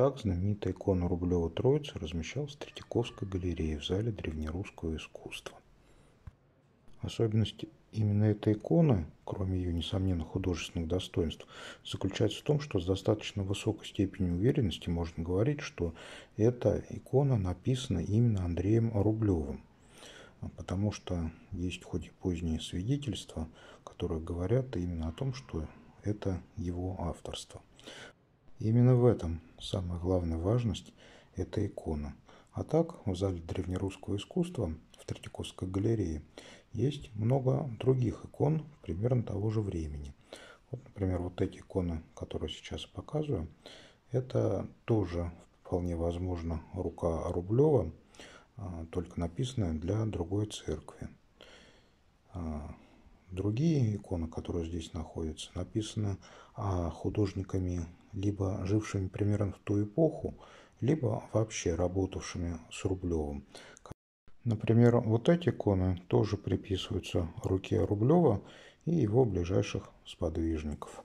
Так знаменитая икона Рублева Троица размещалась в Третьяковской галерее в зале древнерусского искусства. Особенность именно этой иконы, кроме ее, несомненно, художественных достоинств, заключается в том, что с достаточно высокой степенью уверенности можно говорить, что эта икона написана именно Андреем Рублевым, потому что есть хоть и поздние свидетельства, которые говорят именно о том, что это его авторство. Именно в этом самая главная важность этой иконы. А так, в зале древнерусского искусства в Третьяковской галерее есть много других икон примерно того же времени. Вот, например, вот эти иконы, которые сейчас показываю, это тоже вполне возможно рука Рублева, а, только написанная для другой церкви. А, Другие иконы, которые здесь находятся, написаны а, художниками, либо жившими примерно в ту эпоху, либо вообще работавшими с Рублевым. Например, вот эти иконы тоже приписываются руке Рублева и его ближайших сподвижников.